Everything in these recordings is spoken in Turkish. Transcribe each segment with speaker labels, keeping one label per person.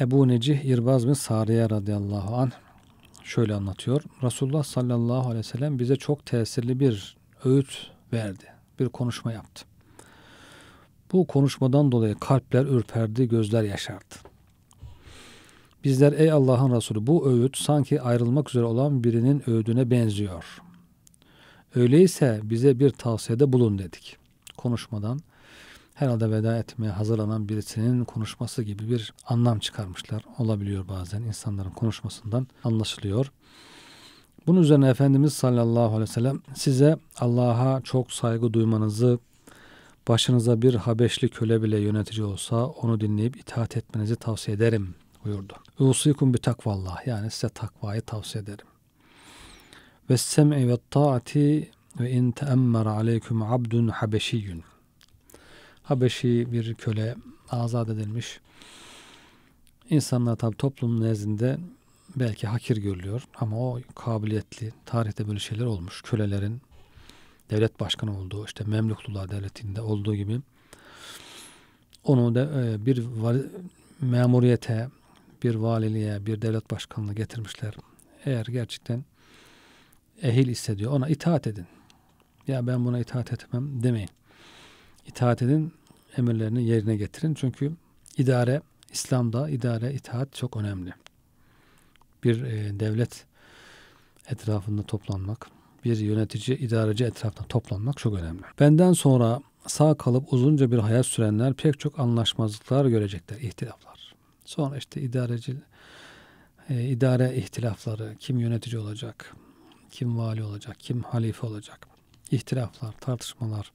Speaker 1: Ebu Necih İrbaz bin Sariye radıyallahu an şöyle anlatıyor. Resulullah sallallahu aleyhi ve sellem bize çok tesirli bir öğüt verdi. Bir konuşma yaptı. Bu konuşmadan dolayı kalpler ürperdi, gözler yaşardı. Bizler ey Allah'ın Resulü bu öğüt sanki ayrılmak üzere olan birinin öğüdüne benziyor. Öyleyse bize bir tavsiyede bulun dedik. Konuşmadan herhalde veda etmeye hazırlanan birisinin konuşması gibi bir anlam çıkarmışlar. Olabiliyor bazen insanların konuşmasından anlaşılıyor. Bunun üzerine Efendimiz sallallahu aleyhi ve sellem size Allah'a çok saygı duymanızı, başınıza bir Habeşli köle bile yönetici olsa onu dinleyip itaat etmenizi tavsiye ederim buyurdu. Usikum bi takvallah yani size takvayı tavsiye ederim. Ve sem'i ve taati ve in teemmera aleyküm abdun habeşiyyün. Habeşi bir köle azat edilmiş. İnsanlar tabi toplum nezdinde belki hakir görülüyor ama o kabiliyetli tarihte böyle şeyler olmuş. Kölelerin devlet başkanı olduğu işte Memluklular devletinde olduğu gibi onu da e, bir memuriyete, bir valiliğe, bir devlet başkanlığı getirmişler. Eğer gerçekten ehil hissediyor ona itaat edin. Ya ben buna itaat etmem demeyin itaat edin, emirlerini yerine getirin. Çünkü idare, İslam'da idare, itaat çok önemli. Bir e, devlet etrafında toplanmak, bir yönetici, idareci etrafında toplanmak çok önemli. Benden sonra sağ kalıp uzunca bir hayat sürenler pek çok anlaşmazlıklar görecekler, ihtilaflar. Sonra işte idareci, e, idare ihtilafları, kim yönetici olacak, kim vali olacak, kim halife olacak, ihtilaflar, tartışmalar,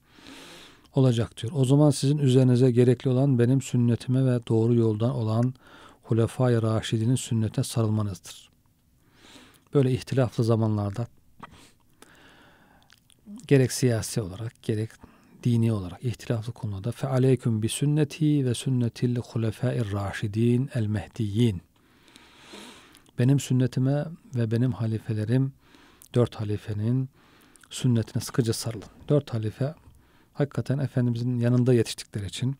Speaker 1: olacak diyor. O zaman sizin üzerinize gerekli olan benim sünnetime ve doğru yoldan olan Hulefai Raşidinin sünnete sarılmanızdır. Böyle ihtilaflı zamanlarda gerek siyasi olarak gerek dini olarak ihtilaflı konuda fe aleyküm bi sünneti ve sünnetil hulefai raşidin el mehdiyin benim sünnetime ve benim halifelerim dört halifenin sünnetine sıkıca sarılın. Dört halife hakikaten Efendimizin yanında yetiştikleri için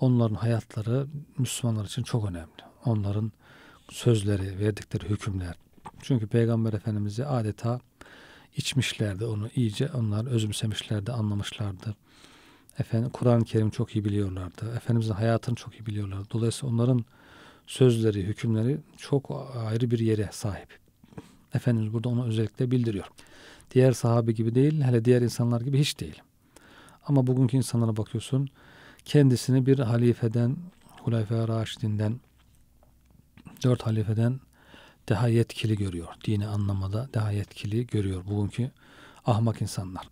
Speaker 1: onların hayatları Müslümanlar için çok önemli. Onların sözleri, verdikleri hükümler. Çünkü Peygamber Efendimiz'i adeta içmişlerdi onu iyice onlar özümsemişlerdi, anlamışlardı. Efendim Kur'an-ı Kerim çok iyi biliyorlardı. Efendimizin hayatını çok iyi biliyorlardı. Dolayısıyla onların sözleri, hükümleri çok ayrı bir yere sahip. Efendimiz burada onu özellikle bildiriyor. Diğer sahabe gibi değil, hele diğer insanlar gibi hiç değil. Ama bugünkü insanlara bakıyorsun kendisini bir halifeden, hulayfa Raşid'inden, dört halifeden daha yetkili görüyor. Dini anlamada daha yetkili görüyor bugünkü ahmak insanlar.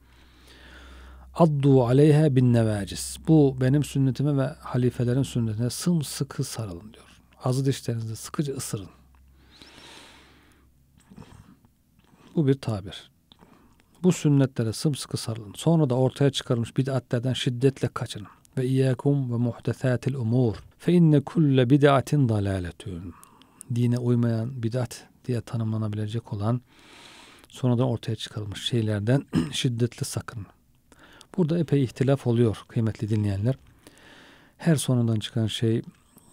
Speaker 1: Addu aleyhe bin nevacis. Bu benim sünnetime ve halifelerin sünnetine sımsıkı sarılın diyor. Azı dişlerinizde sıkıca ısırın. Bu bir tabir. Bu sünnetlere sımsıkı sarılın. Sonra da ortaya çıkarılmış bid'atlerden şiddetle kaçının. Ve iyyakum ve muhdesatil umur. Fe inne kulle bid'atin dalaletun. Dine uymayan bid'at diye tanımlanabilecek olan sonradan ortaya çıkarılmış şeylerden şiddetle sakın. Burada epey ihtilaf oluyor kıymetli dinleyenler. Her sonradan çıkan şey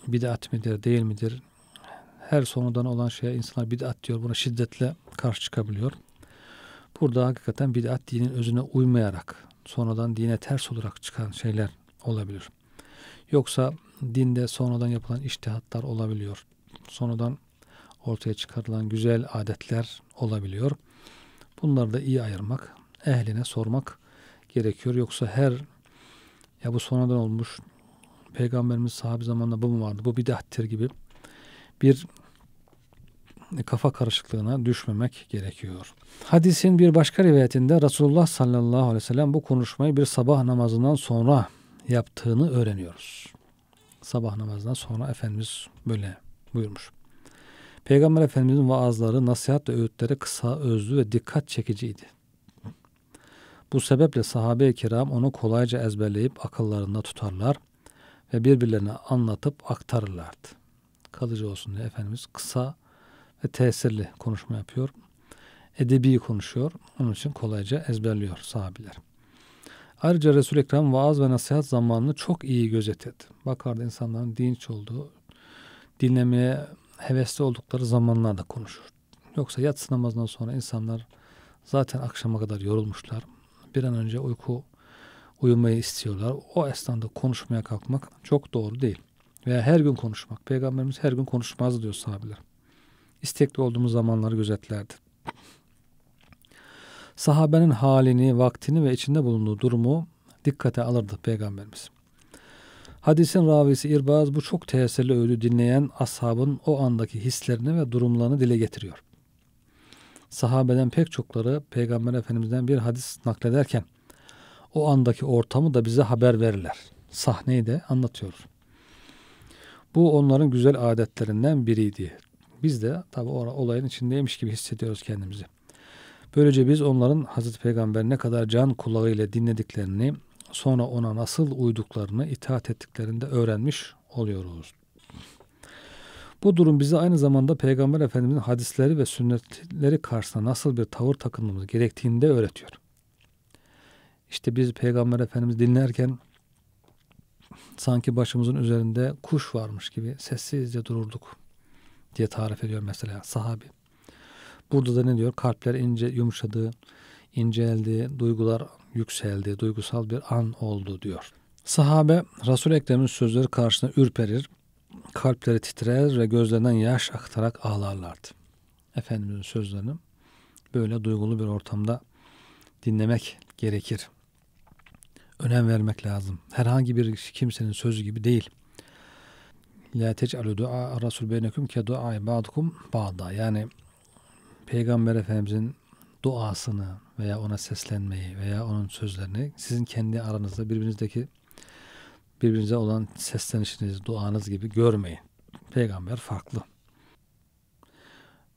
Speaker 1: bid'at midir değil midir? Her sonradan olan şeye insanlar bid'at diyor. Buna şiddetle karşı çıkabiliyor. Burada hakikaten bid'at dinin özüne uymayarak sonradan dine ters olarak çıkan şeyler olabilir. Yoksa dinde sonradan yapılan iştihatlar olabiliyor. Sonradan ortaya çıkarılan güzel adetler olabiliyor. Bunları da iyi ayırmak, ehline sormak gerekiyor. Yoksa her ya bu sonradan olmuş peygamberimiz sahabi zamanında bu mu vardı bu bidattir gibi bir kafa karışıklığına düşmemek gerekiyor. Hadisin bir başka rivayetinde Resulullah sallallahu aleyhi ve sellem bu konuşmayı bir sabah namazından sonra yaptığını öğreniyoruz. Sabah namazından sonra Efendimiz böyle buyurmuş. Peygamber Efendimizin vaazları, nasihat ve öğütleri kısa, özlü ve dikkat çekiciydi. Bu sebeple sahabe-i kiram onu kolayca ezberleyip akıllarında tutarlar ve birbirlerine anlatıp aktarırlardı. Kalıcı olsun diye Efendimiz kısa, ve tesirli konuşma yapıyor. Edebi konuşuyor. Onun için kolayca ezberliyor sahabiler. Ayrıca Resul-i Ekrem vaaz ve nasihat zamanını çok iyi gözetirdi. Bakardı insanların dinç olduğu, dinlemeye hevesli oldukları zamanlarda konuşur. Yoksa yatsı namazından sonra insanlar zaten akşama kadar yorulmuşlar. Bir an önce uyku uyumayı istiyorlar. O esnada konuşmaya kalkmak çok doğru değil. Veya her gün konuşmak. Peygamberimiz her gün konuşmaz diyor sahabiler istekli olduğumuz zamanları gözetlerdi. Sahabenin halini, vaktini ve içinde bulunduğu durumu dikkate alırdı Peygamberimiz. Hadisin ravisi İrbaz bu çok tesirli öğüdü dinleyen ashabın o andaki hislerini ve durumlarını dile getiriyor. Sahabeden pek çokları Peygamber Efendimiz'den bir hadis naklederken o andaki ortamı da bize haber verirler. Sahneyi de anlatıyor. Bu onların güzel adetlerinden biriydi biz de tabi olayın içindeymiş gibi hissediyoruz kendimizi. Böylece biz onların Hazreti Peygamber ne kadar can kulağıyla dinlediklerini, sonra ona nasıl uyduklarını, itaat ettiklerini de öğrenmiş oluyoruz. Bu durum bize aynı zamanda Peygamber Efendimiz'in hadisleri ve sünnetleri karşısında nasıl bir tavır takınmamız gerektiğini de öğretiyor. İşte biz Peygamber Efendimiz dinlerken sanki başımızın üzerinde kuş varmış gibi sessizce dururduk diye tarif ediyor mesela sahabi. Burada da ne diyor? Kalpler ince yumuşadı, inceldi, duygular yükseldi, duygusal bir an oldu diyor. Sahabe Resul Ekrem'in sözleri karşısında ürperir, kalpleri titrer ve gözlerinden yaş aktarak ağlarlardı. Efendimizin sözlerini böyle duygulu bir ortamda dinlemek gerekir. Önem vermek lazım. Herhangi bir kimsenin sözü gibi değil. La tec'alu dua rasul beynekum ke dua ba'dukum ba'da. Yani Peygamber Efendimizin duasını veya ona seslenmeyi veya onun sözlerini sizin kendi aranızda birbirinizdeki birbirinize olan seslenişiniz, duanız gibi görmeyin. Peygamber farklı.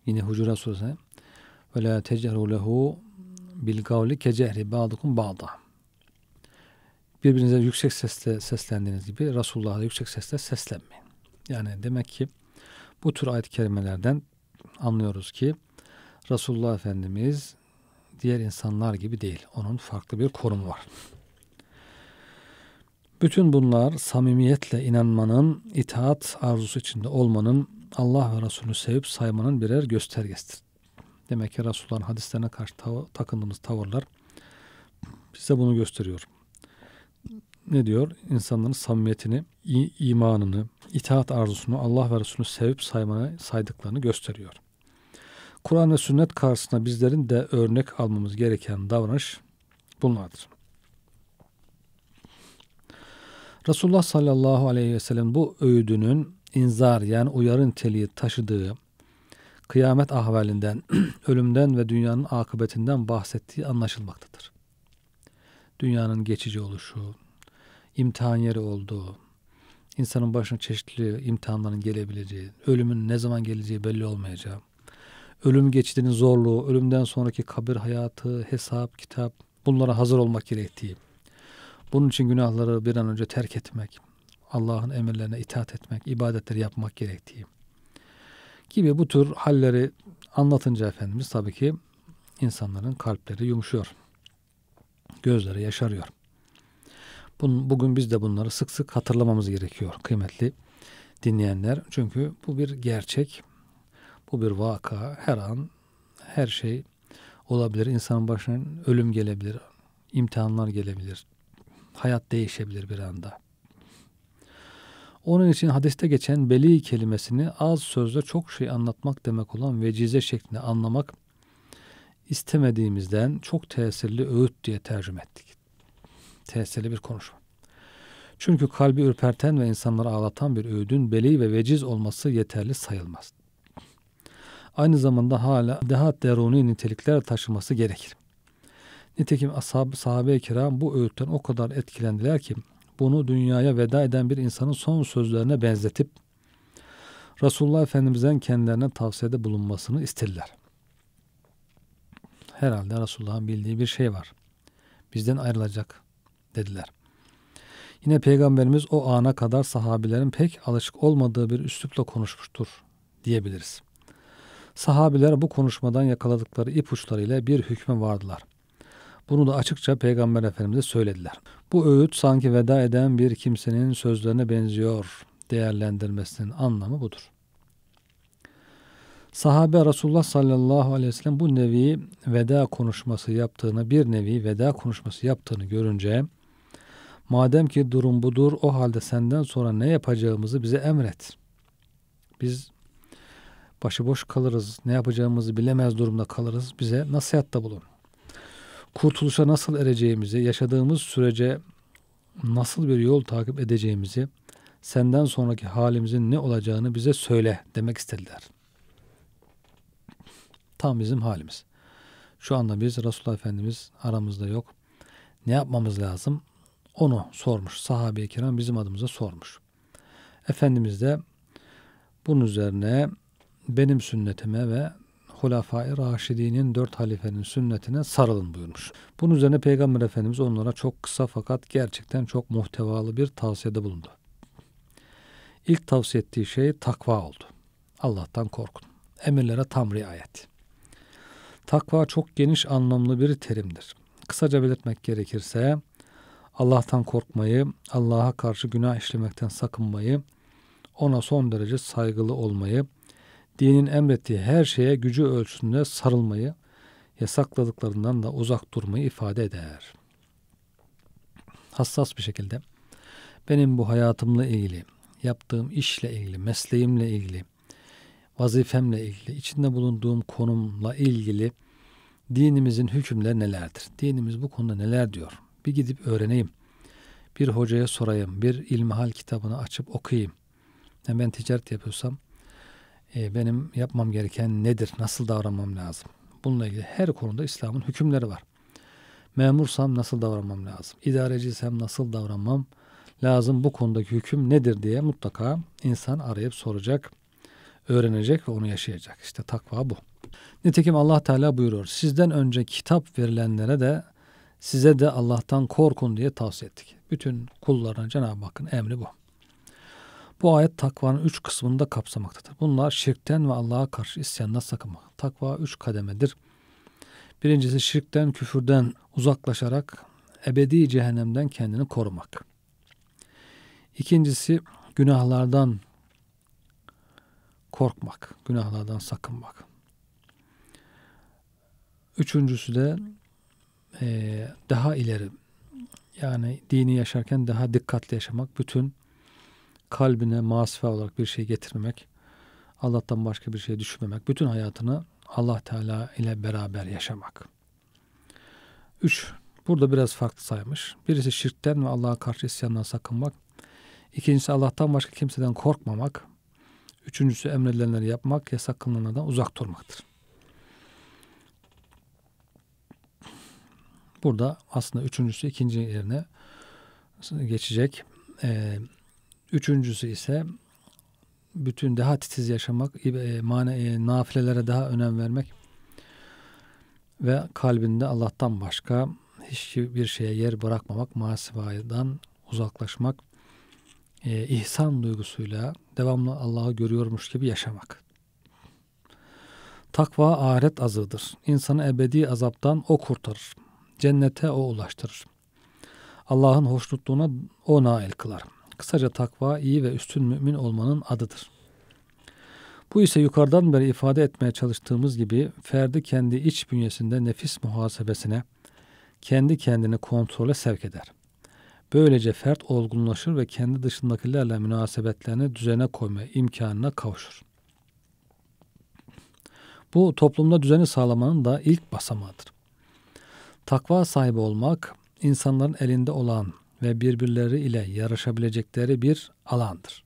Speaker 1: Yine Hucura Suresi ve la teceru lehu bil kavli kecehri ba'dukum ba'da. Birbirinize yüksek sesle seslendiğiniz gibi Resulullah'a yüksek sesle seslenmeyin. Yani demek ki bu tür ayet-i kerimelerden anlıyoruz ki Resulullah Efendimiz diğer insanlar gibi değil. Onun farklı bir korumu var. Bütün bunlar samimiyetle inanmanın, itaat arzusu içinde olmanın, Allah ve Resulü sevip saymanın birer göstergesidir. Demek ki Resulullah'ın hadislerine karşı tav- takındığımız tavırlar bize bunu gösteriyor ne diyor? İnsanların samimiyetini, imanını, itaat arzusunu, Allah ve Resulünü sevip saymaya saydıklarını gösteriyor. Kur'an ve sünnet karşısında bizlerin de örnek almamız gereken davranış bunlardır. Resulullah sallallahu aleyhi ve sellem bu öğüdünün inzar yani uyarı niteliği taşıdığı kıyamet ahvalinden, ölümden ve dünyanın akıbetinden bahsettiği anlaşılmaktadır. Dünyanın geçici oluşu, imtihan yeri olduğu, insanın başına çeşitli imtihanların gelebileceği, ölümün ne zaman geleceği belli olmayacağı, ölüm geçidinin zorluğu, ölümden sonraki kabir hayatı, hesap, kitap bunlara hazır olmak gerektiği. Bunun için günahları bir an önce terk etmek, Allah'ın emirlerine itaat etmek, ibadetleri yapmak gerektiği gibi bu tür halleri anlatınca Efendimiz tabii ki insanların kalpleri yumuşuyor. Gözleri yaşarıyor. Bun, bugün biz de bunları sık sık hatırlamamız gerekiyor kıymetli dinleyenler. Çünkü bu bir gerçek, bu bir vaka. Her an her şey olabilir. İnsanın başına ölüm gelebilir, imtihanlar gelebilir. Hayat değişebilir bir anda. Onun için hadiste geçen beli kelimesini az sözle çok şey anlatmak demek olan vecize şeklinde anlamak istemediğimizden çok tesirli öğüt diye tercüme ettik tesirli bir konuşma. Çünkü kalbi ürperten ve insanları ağlatan bir öğüdün beli ve veciz olması yeterli sayılmaz. Aynı zamanda hala daha deruni nitelikler taşıması gerekir. Nitekim ashab, sahabe-i kiram bu öğütten o kadar etkilendiler ki bunu dünyaya veda eden bir insanın son sözlerine benzetip Resulullah Efendimiz'den kendilerine tavsiyede bulunmasını istediler. Herhalde Resulullah'ın bildiği bir şey var. Bizden ayrılacak, dediler. Yine peygamberimiz o ana kadar sahabilerin pek alışık olmadığı bir üslupla konuşmuştur diyebiliriz. Sahabiler bu konuşmadan yakaladıkları ipuçlarıyla bir hükme vardılar. Bunu da açıkça Peygamber Efendimiz'e söylediler. Bu öğüt sanki veda eden bir kimsenin sözlerine benziyor değerlendirmesinin anlamı budur. Sahabe Resulullah sallallahu aleyhi ve sellem bu nevi veda konuşması yaptığını, bir nevi veda konuşması yaptığını görünce Madem ki durum budur o halde senden sonra ne yapacağımızı bize emret. Biz başıboş kalırız, ne yapacağımızı bilemez durumda kalırız. Bize nasihatta bulun. Kurtuluşa nasıl ereceğimizi, yaşadığımız sürece nasıl bir yol takip edeceğimizi, senden sonraki halimizin ne olacağını bize söyle demek istediler. Tam bizim halimiz. Şu anda biz Resulullah Efendimiz aramızda yok. Ne yapmamız lazım? onu sormuş. Sahabe-i kiram bizim adımıza sormuş. Efendimiz de bunun üzerine benim sünnetime ve Hulafai Raşidi'nin dört halifenin sünnetine sarılın buyurmuş. Bunun üzerine Peygamber Efendimiz onlara çok kısa fakat gerçekten çok muhtevalı bir tavsiyede bulundu. İlk tavsiye ettiği şey takva oldu. Allah'tan korkun. Emirlere tam riayet. Takva çok geniş anlamlı bir terimdir. Kısaca belirtmek gerekirse Allah'tan korkmayı, Allah'a karşı günah işlemekten sakınmayı, ona son derece saygılı olmayı, dinin emrettiği her şeye gücü ölçüsünde sarılmayı, yasakladıklarından da uzak durmayı ifade eder. Hassas bir şekilde benim bu hayatımla ilgili, yaptığım işle ilgili, mesleğimle ilgili, vazifemle ilgili, içinde bulunduğum konumla ilgili dinimizin hükümleri nelerdir? Dinimiz bu konuda neler diyor? Bir gidip öğreneyim. Bir hocaya sorayım. Bir ilmihal kitabını açıp okuyayım. Yani ben ticaret yapıyorsam e, benim yapmam gereken nedir? Nasıl davranmam lazım? Bununla ilgili her konuda İslam'ın hükümleri var. Memursam nasıl davranmam lazım? İdareciysem nasıl davranmam lazım? Bu konudaki hüküm nedir diye mutlaka insan arayıp soracak, öğrenecek ve onu yaşayacak. İşte takva bu. Nitekim Allah Teala buyuruyor. Sizden önce kitap verilenlere de size de Allah'tan korkun diye tavsiye ettik. Bütün kullarına Cenab-ı Hakk'ın emri bu. Bu ayet takvanın üç kısmını da kapsamaktadır. Bunlar şirkten ve Allah'a karşı isyanla sakınmak. Takva üç kademedir. Birincisi şirkten, küfürden uzaklaşarak ebedi cehennemden kendini korumak. İkincisi günahlardan korkmak, günahlardan sakınmak. Üçüncüsü de e, daha ileri yani dini yaşarken daha dikkatli yaşamak, bütün kalbine masife olarak bir şey getirmemek, Allah'tan başka bir şey düşünmemek, bütün hayatını Allah Teala ile beraber yaşamak. Üç, burada biraz farklı saymış. Birisi şirkten ve Allah'a karşı isyandan sakınmak. İkincisi Allah'tan başka kimseden korkmamak. Üçüncüsü emredilenleri yapmak, yasaklananlardan uzak durmaktır. Burada aslında üçüncüsü ikinci yerine geçecek. E, üçüncüsü ise bütün daha titiz yaşamak, e, mane, e, nafilelere daha önem vermek ve kalbinde Allah'tan başka hiçbir şeye yer bırakmamak, masivadan uzaklaşmak, e, ihsan duygusuyla devamlı Allah'ı görüyormuş gibi yaşamak. Takva ahiret azıdır. İnsanı ebedi azaptan o kurtarır cennete o ulaştırır. Allah'ın hoşnutluğuna o nail kılar. Kısaca takva iyi ve üstün mümin olmanın adıdır. Bu ise yukarıdan beri ifade etmeye çalıştığımız gibi ferdi kendi iç bünyesinde nefis muhasebesine, kendi kendini kontrole sevk eder. Böylece fert olgunlaşır ve kendi dışındakilerle münasebetlerini düzene koyma imkanına kavuşur. Bu toplumda düzeni sağlamanın da ilk basamağıdır. Takva sahibi olmak insanların elinde olan ve birbirleri ile yarışabilecekleri bir alandır.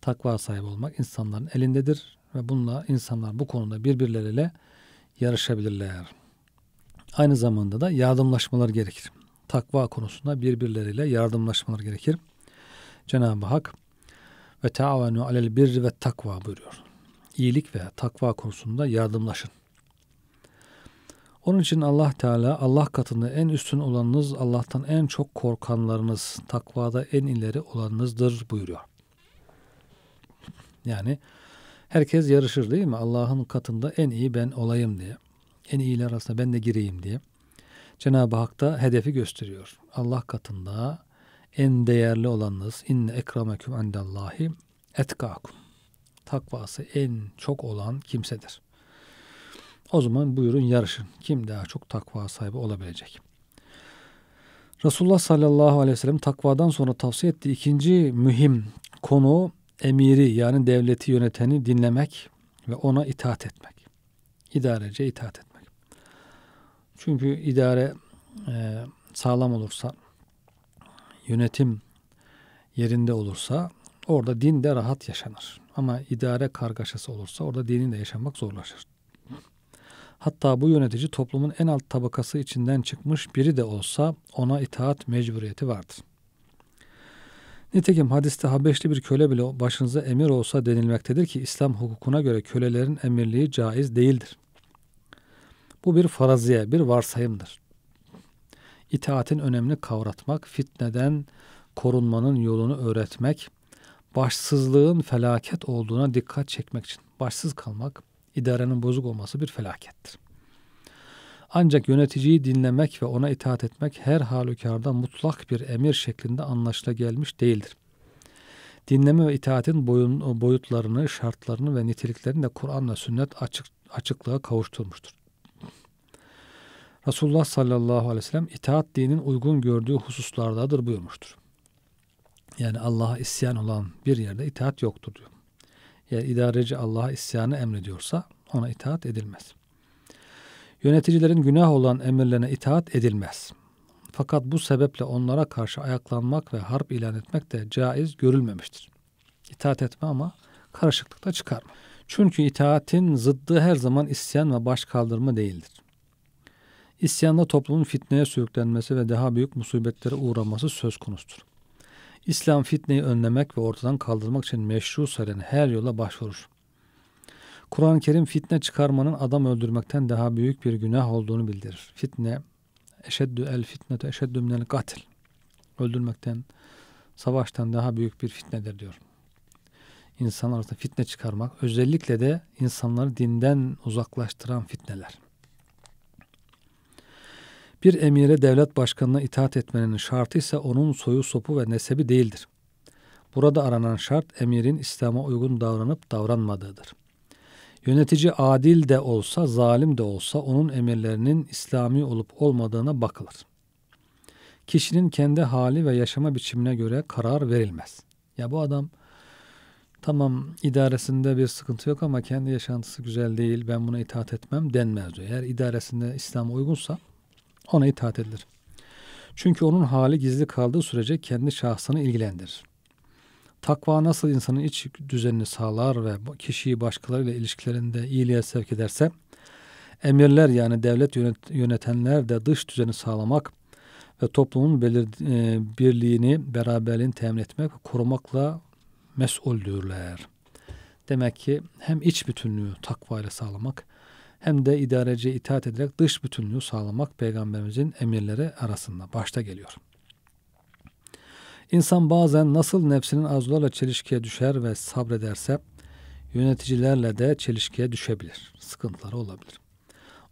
Speaker 1: Takva sahibi olmak insanların elindedir ve bununla insanlar bu konuda birbirleriyle yarışabilirler. Aynı zamanda da yardımlaşmalar gerekir. Takva konusunda birbirleriyle yardımlaşmalar gerekir. Cenab-ı Hak ve taavenu alel birri ve takva buyuruyor. İyilik ve takva konusunda yardımlaşın. Onun için Allah Teala Allah katında en üstün olanınız Allah'tan en çok korkanlarınız, takvada en ileri olanınızdır buyuruyor. Yani herkes yarışır değil mi? Allah'ın katında en iyi ben olayım diye. En iyiler arasında ben de gireyim diye. Cenab-ı Hak da hedefi gösteriyor. Allah katında en değerli olanınız inne ekrameküm endallahi etkakum. Takvası en çok olan kimsedir. O zaman buyurun yarışın. Kim daha çok takva sahibi olabilecek? Resulullah sallallahu aleyhi ve sellem takvadan sonra tavsiye ettiği ikinci mühim konu emiri yani devleti yöneteni dinlemek ve ona itaat etmek. İdarece itaat etmek. Çünkü idare e, sağlam olursa, yönetim yerinde olursa orada din de rahat yaşanır. Ama idare kargaşası olursa orada dinin de yaşamak zorlaşır. Hatta bu yönetici toplumun en alt tabakası içinden çıkmış biri de olsa ona itaat mecburiyeti vardır. Nitekim hadiste Habeşli bir köle bile başınıza emir olsa denilmektedir ki İslam hukukuna göre kölelerin emirliği caiz değildir. Bu bir faraziye, bir varsayımdır. İtaatin önemini kavratmak, fitneden korunmanın yolunu öğretmek, başsızlığın felaket olduğuna dikkat çekmek için başsız kalmak, idarenin bozuk olması bir felakettir. Ancak yöneticiyi dinlemek ve ona itaat etmek her halükarda mutlak bir emir şeklinde anlaşla gelmiş değildir. Dinleme ve itaatin boyun, boyutlarını, şartlarını ve niteliklerini de Kur'an ve sünnet açık, açıklığa kavuşturmuştur. Resulullah sallallahu aleyhi ve sellem itaat dinin uygun gördüğü hususlardadır buyurmuştur. Yani Allah'a isyan olan bir yerde itaat yoktur diyor yani idareci Allah'a isyanı emrediyorsa ona itaat edilmez. Yöneticilerin günah olan emirlerine itaat edilmez. Fakat bu sebeple onlara karşı ayaklanmak ve harp ilan etmek de caiz görülmemiştir. İtaat etme ama karışıklıkta çıkarma. Çünkü itaatin zıddı her zaman isyan ve baş kaldırma değildir. İsyanda toplumun fitneye sürüklenmesi ve daha büyük musibetlere uğraması söz konusudur. İslam fitneyi önlemek ve ortadan kaldırmak için meşru sayılan her yola başvurur. Kur'an-ı Kerim fitne çıkarmanın adam öldürmekten daha büyük bir günah olduğunu bildirir. Fitne, eşeddü el fitnetu eşeddü minel katil. Öldürmekten, savaştan daha büyük bir fitnedir diyor. İnsanlar arasında fitne çıkarmak, özellikle de insanları dinden uzaklaştıran fitneler. Bir emire devlet başkanına itaat etmenin şartı ise onun soyu sopu ve nesebi değildir. Burada aranan şart emirin İslam'a uygun davranıp davranmadığıdır. Yönetici adil de olsa, zalim de olsa onun emirlerinin İslami olup olmadığına bakılır. Kişinin kendi hali ve yaşama biçimine göre karar verilmez. Ya bu adam tamam idaresinde bir sıkıntı yok ama kendi yaşantısı güzel değil ben buna itaat etmem denmez diyor. Eğer idaresinde İslam'a uygunsa ona itaat edilir. Çünkü onun hali gizli kaldığı sürece kendi şahsını ilgilendirir. Takva nasıl insanın iç düzenini sağlar ve kişiyi başkalarıyla ilişkilerinde iyiliğe sevk ederse, emirler yani devlet yönetenler de dış düzeni sağlamak ve toplumun belir, e, birliğini, beraberliğini temin etmek ve korumakla mesuldürler. Demek ki hem iç bütünlüğü takva ile sağlamak hem de idareciye itaat ederek dış bütünlüğü sağlamak peygamberimizin emirleri arasında başta geliyor. İnsan bazen nasıl nefsinin arzularla çelişkiye düşer ve sabrederse yöneticilerle de çelişkiye düşebilir. Sıkıntıları olabilir.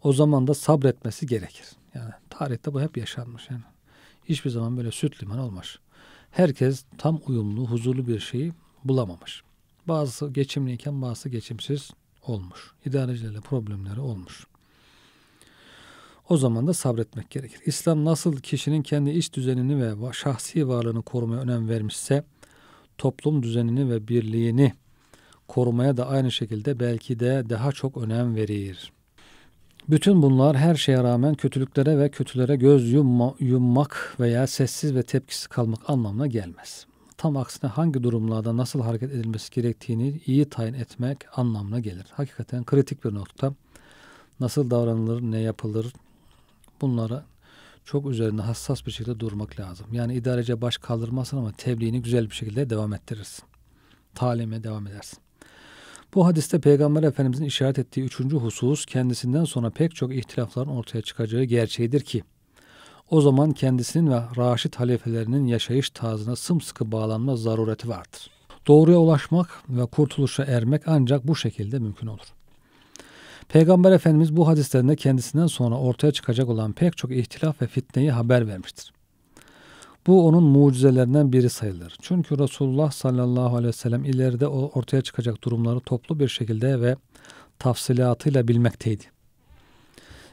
Speaker 1: O zaman da sabretmesi gerekir. Yani tarihte bu hep yaşanmış yani. Hiçbir zaman böyle süt liman olmuş. Herkes tam uyumlu, huzurlu bir şeyi bulamamış. Bazısı geçimliyken bazısı geçimsiz, olmuş. İdarecilerle problemleri olmuş. O zaman da sabretmek gerekir. İslam nasıl kişinin kendi iç düzenini ve şahsi varlığını korumaya önem vermişse toplum düzenini ve birliğini korumaya da aynı şekilde belki de daha çok önem verir. Bütün bunlar her şeye rağmen kötülüklere ve kötülere göz yumma, yummak veya sessiz ve tepkisiz kalmak anlamına gelmez tam aksine hangi durumlarda nasıl hareket edilmesi gerektiğini iyi tayin etmek anlamına gelir. Hakikaten kritik bir nokta. Nasıl davranılır, ne yapılır bunlara çok üzerinde hassas bir şekilde durmak lazım. Yani idarece baş kaldırmazsın ama tebliğini güzel bir şekilde devam ettirirsin. Talime devam edersin. Bu hadiste Peygamber Efendimizin işaret ettiği üçüncü husus kendisinden sonra pek çok ihtilafların ortaya çıkacağı gerçeğidir ki o zaman kendisinin ve raşit halifelerinin yaşayış tarzına sımsıkı bağlanma zarureti vardır. Doğruya ulaşmak ve kurtuluşa ermek ancak bu şekilde mümkün olur. Peygamber Efendimiz bu hadislerinde kendisinden sonra ortaya çıkacak olan pek çok ihtilaf ve fitneyi haber vermiştir. Bu onun mucizelerinden biri sayılır. Çünkü Resulullah sallallahu aleyhi ve sellem ileride ortaya çıkacak durumları toplu bir şekilde ve tafsilatıyla bilmekteydi.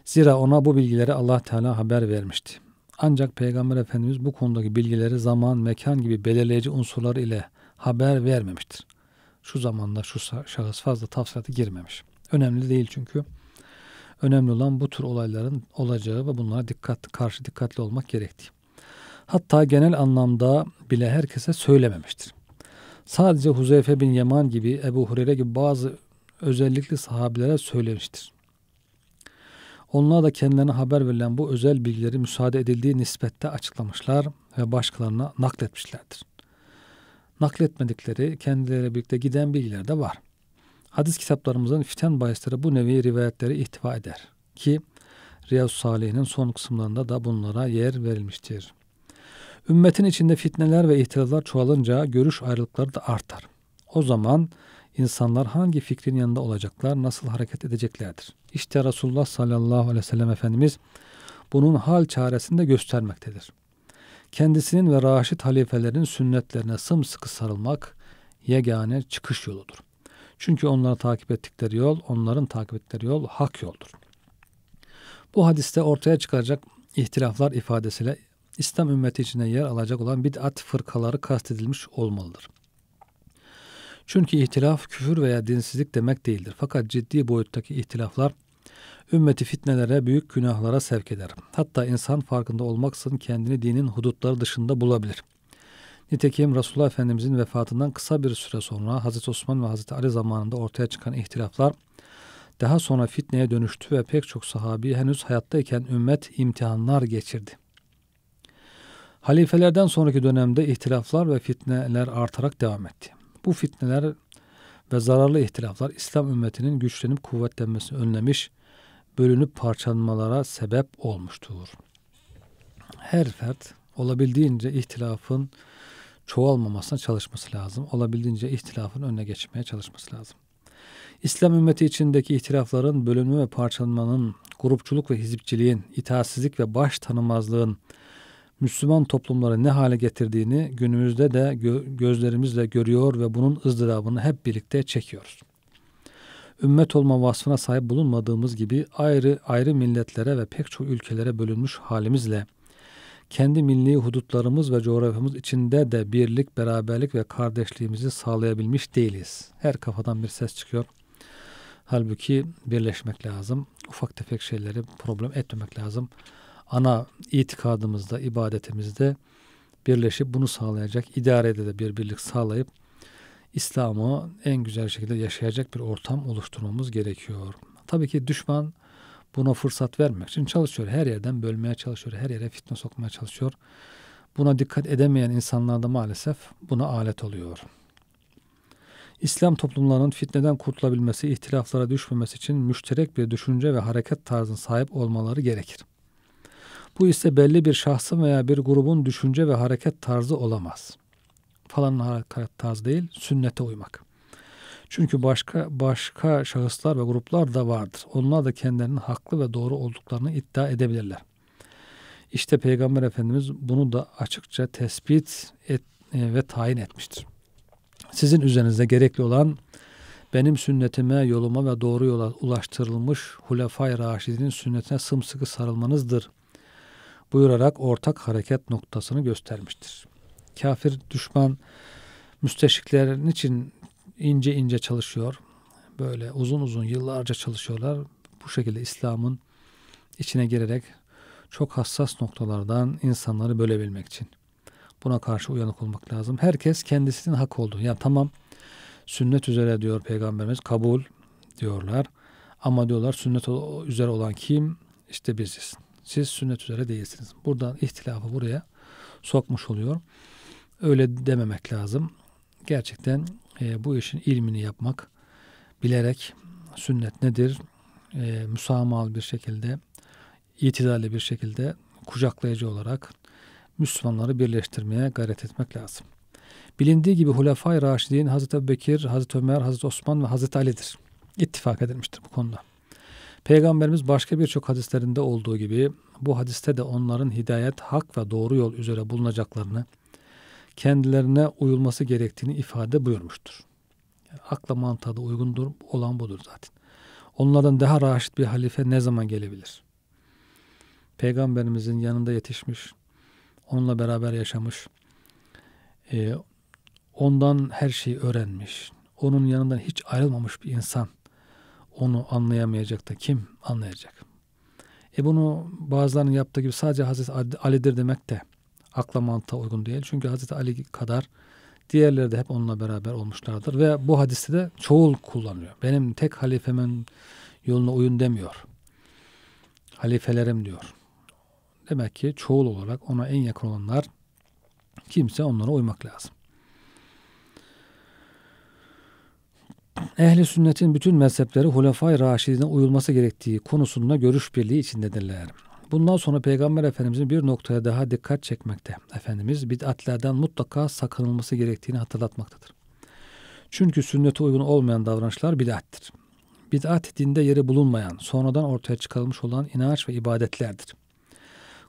Speaker 1: Zira ona bu bilgileri Allah Teala haber vermişti. Ancak Peygamber Efendimiz bu konudaki bilgileri zaman, mekan gibi belirleyici unsurlar ile haber vermemiştir. Şu zamanda şu şahıs fazla tafsirata girmemiş. Önemli değil çünkü. Önemli olan bu tür olayların olacağı ve bunlara dikkat, karşı dikkatli olmak gerektiği. Hatta genel anlamda bile herkese söylememiştir. Sadece Huzeyfe bin Yaman gibi, Ebu Hureyre gibi bazı özellikle sahabilere söylemiştir. Onlara da kendilerine haber verilen bu özel bilgileri müsaade edildiği nispette açıklamışlar ve başkalarına nakletmişlerdir. Nakletmedikleri kendileriyle birlikte giden bilgiler de var. Hadis kitaplarımızın fiten bahisleri bu nevi rivayetleri ihtiva eder ki Riyaz-ı Salih'in son kısımlarında da bunlara yer verilmiştir. Ümmetin içinde fitneler ve ihtilallar çoğalınca görüş ayrılıkları da artar. O zaman İnsanlar hangi fikrin yanında olacaklar, nasıl hareket edeceklerdir? İşte Resulullah sallallahu aleyhi ve sellem Efendimiz bunun hal çaresini de göstermektedir. Kendisinin ve Raşid Halifelerin sünnetlerine sımsıkı sarılmak yegane çıkış yoludur. Çünkü onları takip ettikleri yol, onların takip ettikleri yol hak yoldur. Bu hadiste ortaya çıkacak ihtilaflar ifadesiyle İslam ümmeti içine yer alacak olan bid'at fırkaları kastedilmiş olmalıdır.'' Çünkü ihtilaf küfür veya dinsizlik demek değildir. Fakat ciddi boyuttaki ihtilaflar ümmeti fitnelere, büyük günahlara sevk eder. Hatta insan farkında olmaksızın kendini dinin hudutları dışında bulabilir. Nitekim Resulullah Efendimizin vefatından kısa bir süre sonra Hazreti Osman ve Hazreti Ali zamanında ortaya çıkan ihtilaflar daha sonra fitneye dönüştü ve pek çok sahabi henüz hayattayken ümmet imtihanlar geçirdi. Halifelerden sonraki dönemde ihtilaflar ve fitneler artarak devam etti. Bu fitneler ve zararlı ihtilaflar İslam ümmetinin güçlenip kuvvetlenmesini önlemiş, bölünüp parçalanmalara sebep olmuştur. Her fert olabildiğince ihtilafın çoğalmamasına çalışması lazım. Olabildiğince ihtilafın önüne geçmeye çalışması lazım. İslam ümmeti içindeki ihtilafların bölünme ve parçalanmanın, grupçuluk ve hizipçiliğin, itaatsizlik ve baş tanımazlığın, Müslüman toplumları ne hale getirdiğini günümüzde de gözlerimizle görüyor ve bunun ızdırabını hep birlikte çekiyoruz. Ümmet olma vasfına sahip bulunmadığımız gibi ayrı ayrı milletlere ve pek çok ülkelere bölünmüş halimizle kendi milli hudutlarımız ve coğrafyamız içinde de birlik, beraberlik ve kardeşliğimizi sağlayabilmiş değiliz. Her kafadan bir ses çıkıyor. Halbuki birleşmek lazım. Ufak tefek şeyleri problem etmemek lazım ana itikadımızda, ibadetimizde birleşip bunu sağlayacak, idarede de bir birlik sağlayıp İslam'ı en güzel şekilde yaşayacak bir ortam oluşturmamız gerekiyor. Tabii ki düşman buna fırsat vermek için çalışıyor. Her yerden bölmeye çalışıyor. Her yere fitne sokmaya çalışıyor. Buna dikkat edemeyen insanlar da maalesef buna alet oluyor. İslam toplumlarının fitneden kurtulabilmesi, ihtilaflara düşmemesi için müşterek bir düşünce ve hareket tarzına sahip olmaları gerekir. Bu ise belli bir şahsın veya bir grubun düşünce ve hareket tarzı olamaz. Falan hareket tarzı değil, sünnete uymak. Çünkü başka başka şahıslar ve gruplar da vardır. Onlar da kendilerinin haklı ve doğru olduklarını iddia edebilirler. İşte Peygamber Efendimiz bunu da açıkça tespit et, e, ve tayin etmiştir. Sizin üzerinizde gerekli olan benim sünnetime, yoluma ve doğru yola ulaştırılmış Hulefai Raşid'in sünnetine sımsıkı sarılmanızdır buyurarak ortak hareket noktasını göstermiştir. Kafir düşman müsteşrikler için ince ince çalışıyor? Böyle uzun uzun yıllarca çalışıyorlar. Bu şekilde İslam'ın içine girerek çok hassas noktalardan insanları bölebilmek için. Buna karşı uyanık olmak lazım. Herkes kendisinin hak olduğu. Yani tamam sünnet üzere diyor peygamberimiz kabul diyorlar. Ama diyorlar sünnet üzere olan kim? İşte biziz siz sünnet üzere değilsiniz. Buradan ihtilafı buraya sokmuş oluyor. Öyle dememek lazım. Gerçekten e, bu işin ilmini yapmak, bilerek sünnet nedir, e, müsamahalı bir şekilde, itidalli bir şekilde kucaklayıcı olarak Müslümanları birleştirmeye gayret etmek lazım. Bilindiği gibi Hulefai Raşidin Hazreti Bekir, Hazreti Ömer, Hazreti Osman ve Hazreti Ali'dir. İttifak edilmiştir bu konuda. Peygamberimiz başka birçok hadislerinde olduğu gibi bu hadiste de onların hidayet, hak ve doğru yol üzere bulunacaklarını, kendilerine uyulması gerektiğini ifade buyurmuştur. Yani akla mantığa da uygundur olan budur zaten. Onlardan daha raşit bir halife ne zaman gelebilir? Peygamberimizin yanında yetişmiş, onunla beraber yaşamış, e, ondan her şeyi öğrenmiş, onun yanından hiç ayrılmamış bir insan – onu anlayamayacak da kim anlayacak? E bunu bazılarının yaptığı gibi sadece Hazreti Ali'dir demek de akla mantığa uygun değil. Çünkü Hazreti Ali kadar diğerleri de hep onunla beraber olmuşlardır. Ve bu hadiste de çoğul kullanıyor. Benim tek halifemin yoluna uyun demiyor. Halifelerim diyor. Demek ki çoğul olarak ona en yakın olanlar kimse onlara uymak lazım. ehli sünnetin bütün mezhepleri Hulefai Raşidine uyulması gerektiği konusunda görüş birliği içindedirler. Bundan sonra Peygamber Efendimizin bir noktaya daha dikkat çekmekte. Efendimiz bid'atlerden mutlaka sakınılması gerektiğini hatırlatmaktadır. Çünkü sünnete uygun olmayan davranışlar bid'attir. Bid'at dinde yeri bulunmayan, sonradan ortaya çıkarılmış olan inanç ve ibadetlerdir.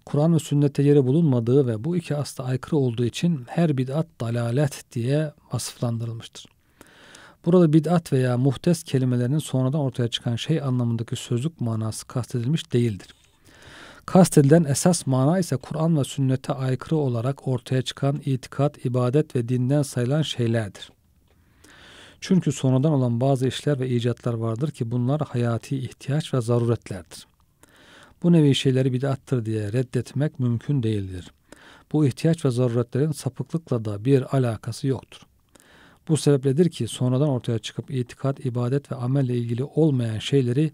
Speaker 1: Kur'an ve sünnette yeri bulunmadığı ve bu iki asla aykırı olduğu için her bid'at dalalet diye vasıflandırılmıştır. Burada bid'at veya muhtes kelimelerinin sonradan ortaya çıkan şey anlamındaki sözlük manası kastedilmiş değildir. Kastedilen esas mana ise Kur'an ve sünnete aykırı olarak ortaya çıkan itikat, ibadet ve dinden sayılan şeylerdir. Çünkü sonradan olan bazı işler ve icatlar vardır ki bunlar hayati ihtiyaç ve zaruretlerdir. Bu nevi şeyleri bid'attır diye reddetmek mümkün değildir. Bu ihtiyaç ve zaruretlerin sapıklıkla da bir alakası yoktur. Bu sebepledir ki sonradan ortaya çıkıp itikat, ibadet ve amelle ilgili olmayan şeyleri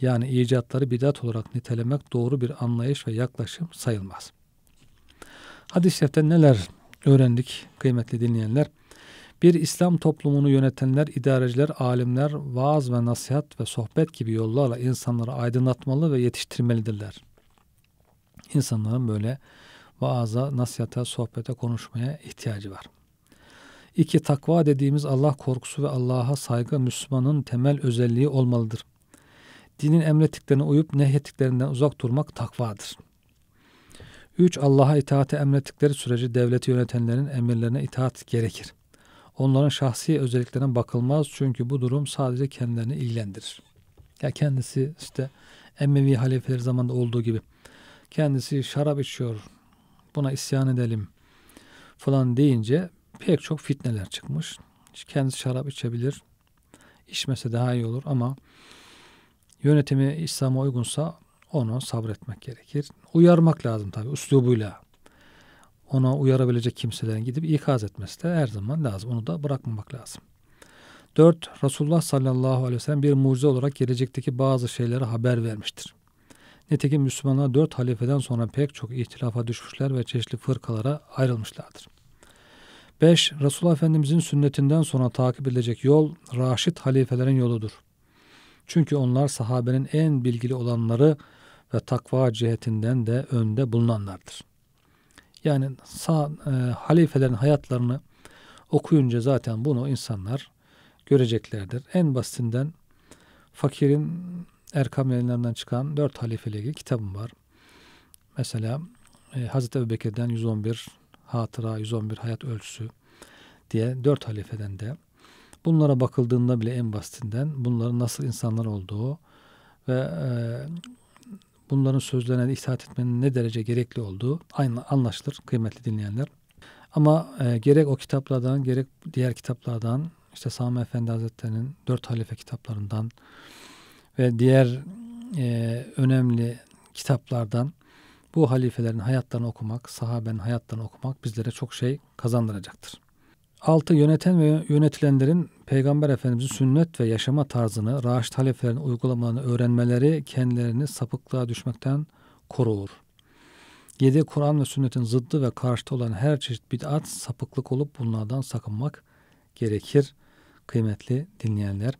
Speaker 1: yani icatları bidat olarak nitelemek doğru bir anlayış ve yaklaşım sayılmaz. Hadis-i şerifte neler öğrendik kıymetli dinleyenler? Bir İslam toplumunu yönetenler, idareciler, alimler vaaz ve nasihat ve sohbet gibi yollarla insanları aydınlatmalı ve yetiştirmelidirler. İnsanların böyle vaaza, nasihata, sohbete, konuşmaya ihtiyacı var. İki takva dediğimiz Allah korkusu ve Allah'a saygı Müslümanın temel özelliği olmalıdır. Dinin emrettiklerine uyup nehyettiklerinden uzak durmak takvadır. 3. Allah'a itaate emrettikleri sürece devleti yönetenlerin emirlerine itaat gerekir. Onların şahsi özelliklerine bakılmaz çünkü bu durum sadece kendilerini ilgilendirir. Ya kendisi işte Emevi halifeler zamanında olduğu gibi kendisi şarap içiyor buna isyan edelim falan deyince pek çok fitneler çıkmış. Kendisi şarap içebilir. İçmese daha iyi olur ama yönetimi İslam'a uygunsa onu sabretmek gerekir. Uyarmak lazım tabi üslubuyla. Ona uyarabilecek kimselerin gidip ikaz etmesi de her zaman lazım. Onu da bırakmamak lazım. Dört Resulullah sallallahu aleyhi ve sellem bir mucize olarak gelecekteki bazı şeylere haber vermiştir. Nitekim Müslümanlar dört halifeden sonra pek çok ihtilafa düşmüşler ve çeşitli fırkalara ayrılmışlardır. 5. Resulullah Efendimizin sünnetinden sonra takip edilecek yol raşit halifelerin yoludur. Çünkü onlar sahabenin en bilgili olanları ve takva cihetinden de önde bulunanlardır. Yani sağ, e, halifelerin hayatlarını okuyunca zaten bunu insanlar göreceklerdir. En basitinden fakirin Erkam yayınlarından çıkan dört halifeleri kitabım var. Mesela e, Hazreti Ebu Bekir'den 111, Hatıra 111 Hayat Ölçüsü diye dört halifeden de bunlara bakıldığında bile en basitinden bunların nasıl insanlar olduğu ve e, bunların sözlerine itaat etmenin ne derece gerekli olduğu aynı anlaşılır kıymetli dinleyenler. Ama e, gerek o kitaplardan gerek diğer kitaplardan işte Sami Efendi Hazretleri'nin dört halife kitaplarından ve diğer e, önemli kitaplardan bu halifelerin hayatlarını okumak, sahabenin hayatlarını okumak bizlere çok şey kazandıracaktır. Altı Yöneten ve yönetilenlerin Peygamber Efendimiz'in sünnet ve yaşama tarzını, raşit halifelerin uygulamalarını öğrenmeleri kendilerini sapıklığa düşmekten korur. Yedi Kur'an ve sünnetin zıddı ve karşıtı olan her çeşit bid'at sapıklık olup bunlardan sakınmak gerekir kıymetli dinleyenler.